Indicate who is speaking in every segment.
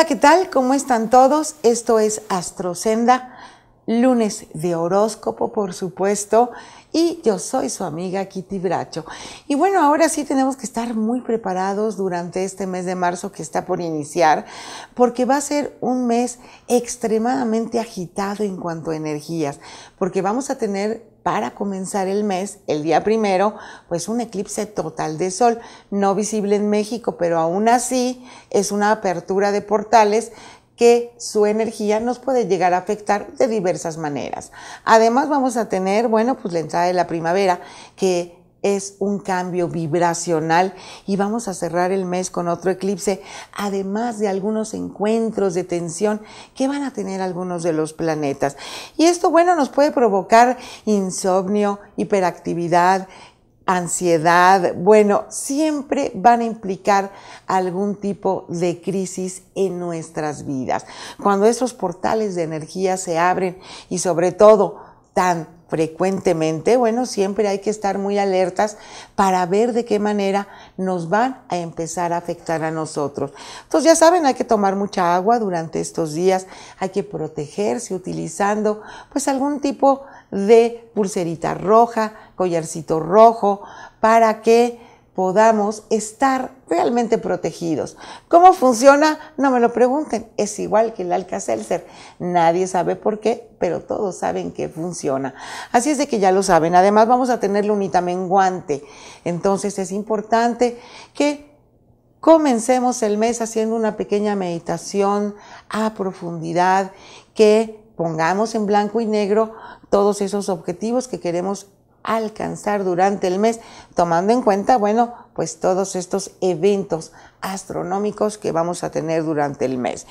Speaker 1: Hola, ¿qué tal? ¿Cómo están todos? Esto es Astrosenda, lunes de horóscopo, por supuesto, y yo soy su amiga Kitty Bracho. Y bueno, ahora sí tenemos que estar muy preparados durante este mes de marzo que está por iniciar, porque va a ser un mes extremadamente agitado en cuanto a energías, porque vamos a tener para comenzar el mes, el día primero, pues un eclipse total de sol, no visible en México, pero aún así es una apertura de portales que su energía nos puede llegar a afectar de diversas maneras. Además vamos a tener, bueno, pues la entrada de la primavera, que es un cambio vibracional y vamos a cerrar el mes con otro eclipse, además de algunos encuentros de tensión que van a tener algunos de los planetas. Y esto, bueno, nos puede provocar insomnio, hiperactividad, ansiedad, bueno, siempre van a implicar algún tipo de crisis en nuestras vidas. Cuando esos portales de energía se abren y sobre todo tan frecuentemente, bueno, siempre hay que estar muy alertas para ver de qué manera nos van a empezar a afectar a nosotros. Entonces ya saben, hay que tomar mucha agua durante estos días, hay que protegerse utilizando pues algún tipo de pulserita roja, collarcito rojo, para que podamos estar realmente protegidos. ¿Cómo funciona? No me lo pregunten, es igual que el alka Nadie sabe por qué, pero todos saben que funciona. Así es de que ya lo saben. Además vamos a tener lunita menguante. Entonces es importante que comencemos el mes haciendo una pequeña meditación a profundidad, que pongamos en blanco y negro todos esos objetivos que queremos alcanzar durante el mes, tomando en cuenta, bueno, pues todos estos eventos astronómicos que vamos a tener durante el mes.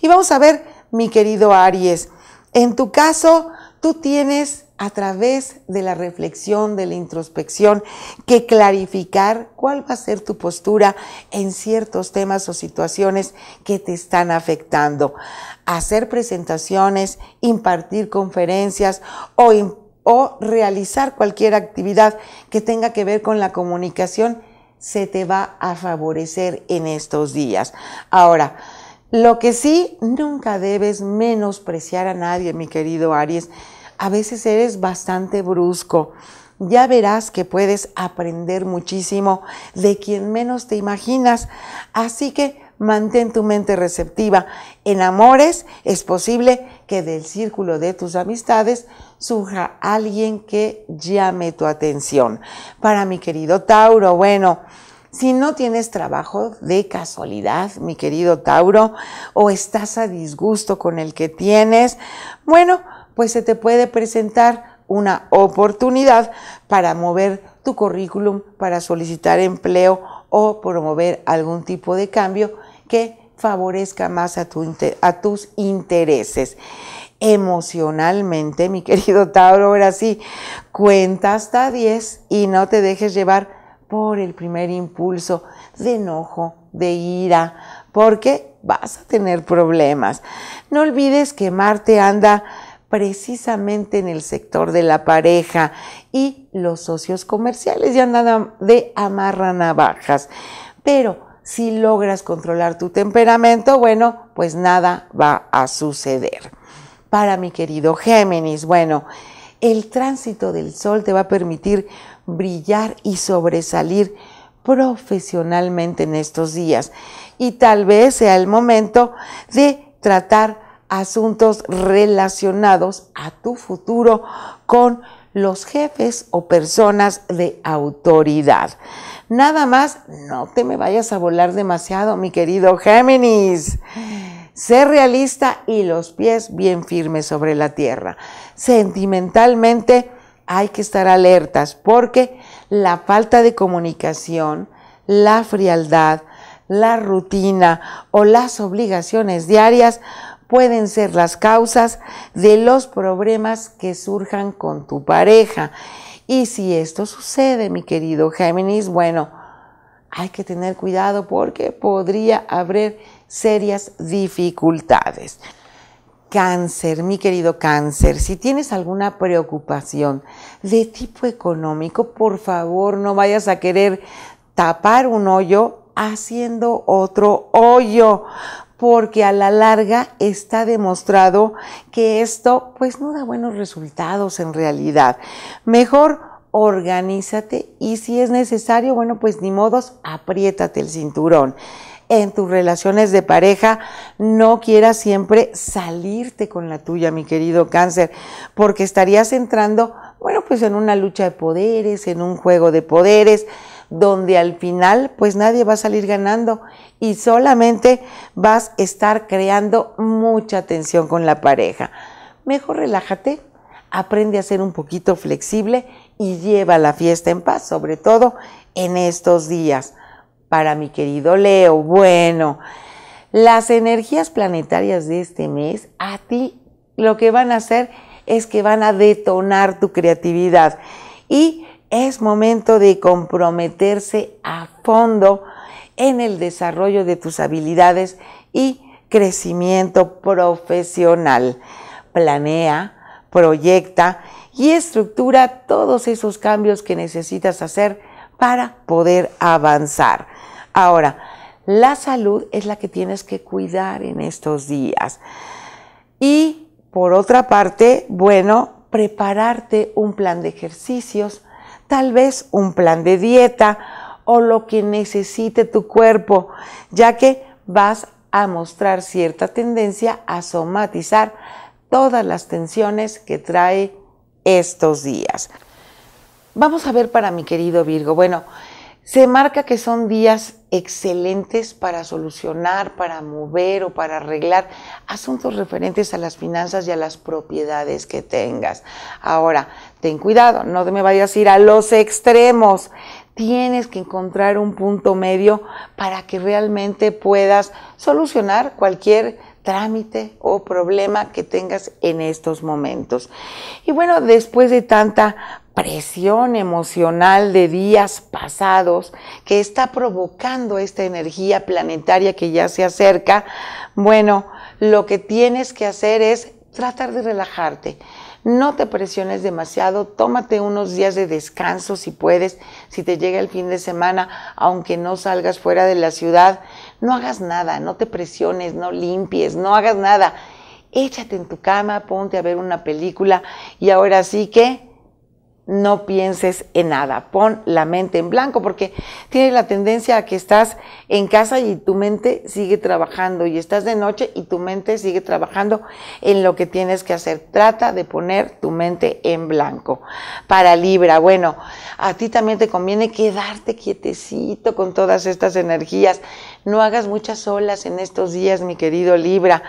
Speaker 1: Y vamos a ver, mi querido Aries, en tu caso, tú tienes a través de la reflexión, de la introspección, que clarificar cuál va a ser tu postura en ciertos temas o situaciones que te están afectando. Hacer presentaciones, impartir conferencias o impartir o realizar cualquier actividad que tenga que ver con la comunicación, se te va a favorecer en estos días. Ahora, lo que sí, nunca debes menospreciar a nadie, mi querido Aries. A veces eres bastante brusco. Ya verás que puedes aprender muchísimo de quien menos te imaginas. Así que mantén tu mente receptiva. En amores es posible que del círculo de tus amistades surja alguien que llame tu atención. Para mi querido Tauro, bueno, si no tienes trabajo de casualidad, mi querido Tauro, o estás a disgusto con el que tienes, bueno, pues se te puede presentar una oportunidad para mover tu currículum, para solicitar empleo o promover algún tipo de cambio que favorezca más a, a tus intereses. Emocionalmente, mi querido Tauro, ahora sí, cuenta hasta 10 y no te dejes llevar por el primer impulso de enojo, de ira, porque vas a tener problemas. No olvides que Marte anda precisamente en el sector de la pareja y los socios comerciales, ya nada de amarra navajas. Pero si logras controlar tu temperamento, bueno, pues nada va a suceder. Para mi querido Géminis, bueno, el tránsito del sol te va a permitir brillar y sobresalir profesionalmente en estos días y tal vez sea el momento de tratar asuntos relacionados a tu futuro con los jefes o personas de autoridad. Nada más, no te me vayas a volar demasiado, mi querido Géminis. Sé realista y los pies bien firmes sobre la tierra. Sentimentalmente hay que estar alertas porque la falta de comunicación, la frialdad, la rutina o las obligaciones diarias pueden ser las causas de los problemas que surjan con tu pareja. Y si esto sucede, mi querido Géminis, bueno, hay que tener cuidado porque podría haber serias dificultades. Cáncer, mi querido cáncer, si tienes alguna preocupación de tipo económico, por favor no vayas a querer tapar un hoyo haciendo otro hoyo, porque a la larga está demostrado que esto pues no da buenos resultados en realidad. Mejor organízate y si es necesario, bueno, pues ni modos, apriétate el cinturón en tus relaciones de pareja, no quieras siempre salirte con la tuya, mi querido cáncer, porque estarías entrando, bueno, pues en una lucha de poderes, en un juego de poderes, donde al final pues nadie va a salir ganando y solamente vas a estar creando mucha tensión con la pareja. Mejor relájate, aprende a ser un poquito flexible y lleva la fiesta en paz, sobre todo en estos días. Para mi querido Leo, bueno, las energías planetarias de este mes a ti lo que van a hacer es que van a detonar tu creatividad y es momento de comprometerse a fondo en el desarrollo de tus habilidades y crecimiento profesional. Planea, proyecta y estructura todos esos cambios que necesitas hacer para poder avanzar. Ahora, la salud es la que tienes que cuidar en estos días. Y por otra parte, bueno, prepararte un plan de ejercicios, tal vez un plan de dieta o lo que necesite tu cuerpo, ya que vas a mostrar cierta tendencia a somatizar todas las tensiones que trae estos días. Vamos a ver para mi querido Virgo. Bueno, se marca que son días excelentes para solucionar, para mover o para arreglar asuntos referentes a las finanzas y a las propiedades que tengas. Ahora, ten cuidado, no te me vayas a ir a los extremos. Tienes que encontrar un punto medio para que realmente puedas solucionar cualquier trámite o problema que tengas en estos momentos. Y bueno, después de tanta presión emocional de días pasados que está provocando esta energía planetaria que ya se acerca, bueno, lo que tienes que hacer es tratar de relajarte. No te presiones demasiado, tómate unos días de descanso si puedes, si te llega el fin de semana, aunque no salgas fuera de la ciudad, no hagas nada, no te presiones, no limpies, no hagas nada. Échate en tu cama, ponte a ver una película y ahora sí que no pienses en nada, pon la mente en blanco, porque tiene la tendencia a que estás en casa y tu mente sigue trabajando, y estás de noche y tu mente sigue trabajando en lo que tienes que hacer. Trata de poner tu mente en blanco. Para Libra, bueno, a ti también te conviene quedarte quietecito con todas estas energías. No hagas muchas olas en estos días, mi querido Libra,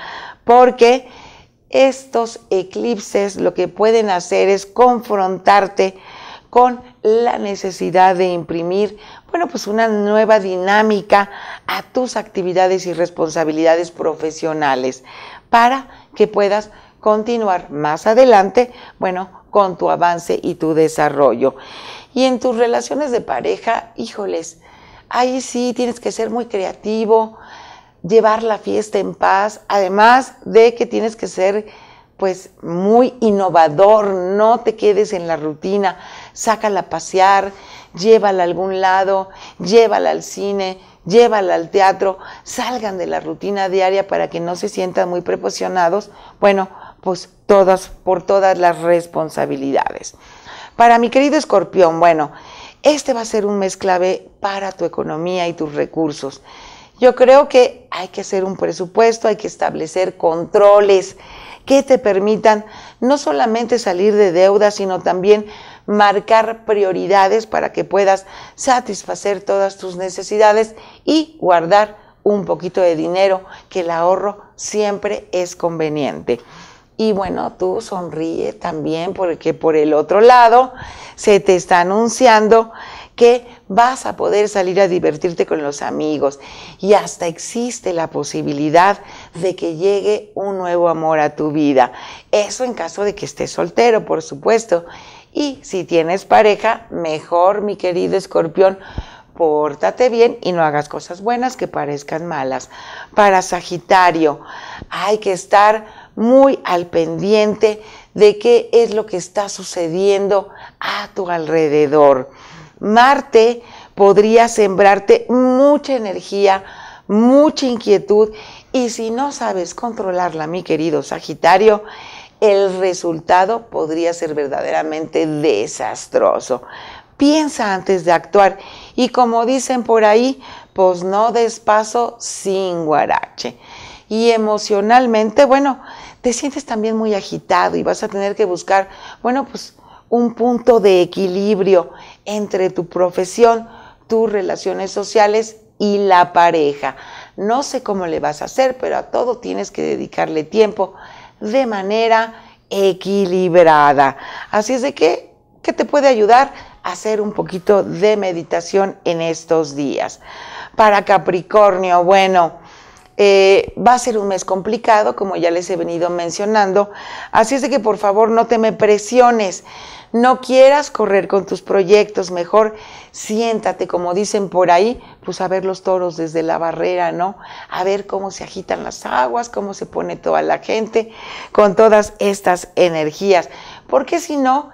Speaker 1: porque estos eclipses lo que pueden hacer es confrontarte con la necesidad de imprimir, bueno, pues una nueva dinámica a tus actividades y responsabilidades profesionales para que puedas continuar más adelante, bueno, con tu avance y tu desarrollo. Y en tus relaciones de pareja, híjoles, ahí sí tienes que ser muy creativo, llevar la fiesta en paz, además de que tienes que ser pues muy innovador, no te quedes en la rutina, sácala a pasear, llévala a algún lado, llévala al cine, llévala al teatro, salgan de la rutina diaria para que no se sientan muy preposicionados, bueno, pues todas por todas las responsabilidades. Para mi querido escorpión, bueno, este va a ser un mes clave para tu economía y tus recursos. Yo creo que hay que hacer un presupuesto, hay que establecer controles que te permitan no solamente salir de deuda, sino también marcar prioridades para que puedas satisfacer todas tus necesidades y guardar un poquito de dinero, que el ahorro siempre es conveniente. Y bueno, tú sonríe también porque por el otro lado se te está anunciando que vas a poder salir a divertirte con los amigos y hasta existe la posibilidad de que llegue un nuevo amor a tu vida. Eso en caso de que estés soltero, por supuesto. Y si tienes pareja, mejor, mi querido escorpión, pórtate bien y no hagas cosas buenas que parezcan malas. Para Sagitario, hay que estar muy al pendiente de qué es lo que está sucediendo a tu alrededor. Marte podría sembrarte mucha energía, mucha inquietud y si no sabes controlarla, mi querido Sagitario, el resultado podría ser verdaderamente desastroso. Piensa antes de actuar y como dicen por ahí, pues no des paso sin guarache. Y emocionalmente, bueno, te sientes también muy agitado y vas a tener que buscar, bueno, pues un punto de equilibrio entre tu profesión, tus relaciones sociales y la pareja. No sé cómo le vas a hacer, pero a todo tienes que dedicarle tiempo de manera equilibrada. Así es de que, ¿qué te puede ayudar? A hacer un poquito de meditación en estos días. Para Capricornio, bueno, eh, va a ser un mes complicado, como ya les he venido mencionando. Así es de que, por favor, no te me presiones. No quieras correr con tus proyectos, mejor siéntate, como dicen por ahí, pues a ver los toros desde la barrera, ¿no? A ver cómo se agitan las aguas, cómo se pone toda la gente con todas estas energías. Porque si no,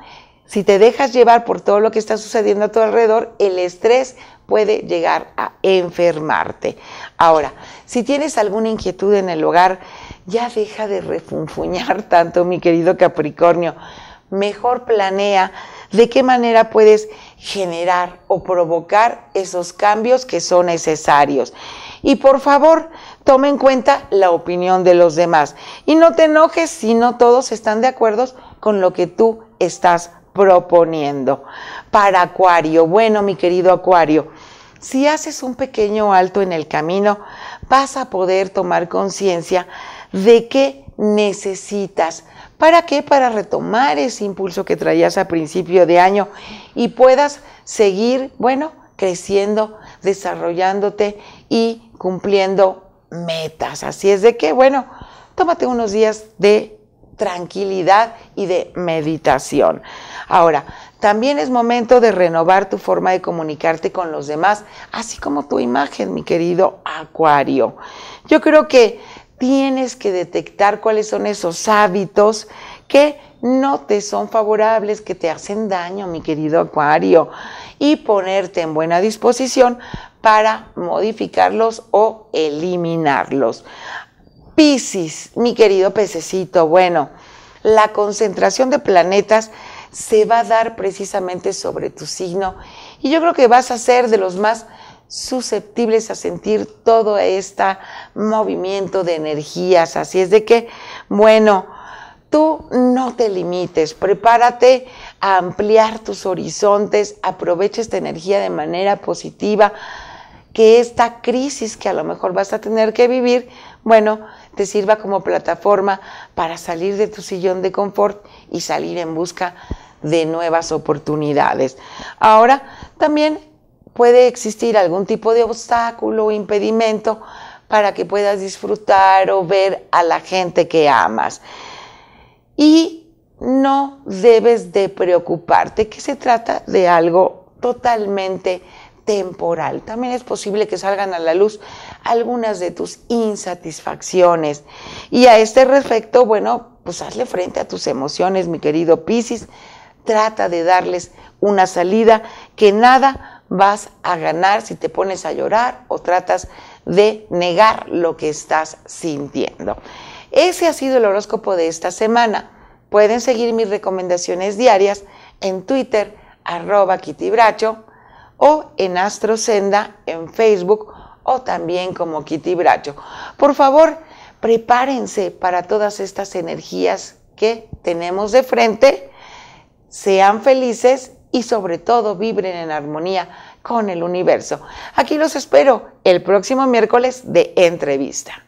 Speaker 1: si te dejas llevar por todo lo que está sucediendo a tu alrededor, el estrés puede llegar a enfermarte. Ahora, si tienes alguna inquietud en el hogar, ya deja de refunfuñar tanto, mi querido Capricornio mejor planea de qué manera puedes generar o provocar esos cambios que son necesarios. Y por favor, tome en cuenta la opinión de los demás. Y no te enojes si no todos están de acuerdo con lo que tú estás proponiendo. Para Acuario, bueno, mi querido Acuario, si haces un pequeño alto en el camino, vas a poder tomar conciencia de qué necesitas ¿Para qué? Para retomar ese impulso que traías a principio de año y puedas seguir, bueno, creciendo, desarrollándote y cumpliendo metas. Así es de que, bueno, tómate unos días de tranquilidad y de meditación. Ahora, también es momento de renovar tu forma de comunicarte con los demás, así como tu imagen, mi querido Acuario. Yo creo que tienes que detectar cuáles son esos hábitos que no te son favorables, que te hacen daño, mi querido Acuario, y ponerte en buena disposición para modificarlos o eliminarlos. Piscis, mi querido pececito, bueno, la concentración de planetas se va a dar precisamente sobre tu signo y yo creo que vas a ser de los más susceptibles a sentir todo este movimiento de energías. Así es de que, bueno, tú no te limites, prepárate a ampliar tus horizontes, aprovecha esta energía de manera positiva, que esta crisis que a lo mejor vas a tener que vivir, bueno, te sirva como plataforma para salir de tu sillón de confort y salir en busca de nuevas oportunidades. Ahora, también puede existir algún tipo de obstáculo o impedimento para que puedas disfrutar o ver a la gente que amas. Y no debes de preocuparte, que se trata de algo totalmente temporal. También es posible que salgan a la luz algunas de tus insatisfacciones. Y a este respecto, bueno, pues hazle frente a tus emociones, mi querido Piscis. Trata de darles una salida que nada vas a ganar si te pones a llorar o tratas de negar lo que estás sintiendo. Ese ha sido el horóscopo de esta semana. Pueden seguir mis recomendaciones diarias en Twitter, arroba Kitty Bracho, o en Astrosenda en Facebook o también como Kitty Bracho. Por favor, prepárense para todas estas energías que tenemos de frente. Sean felices y sobre todo vibren en armonía con el universo. Aquí los espero el próximo miércoles de entrevista.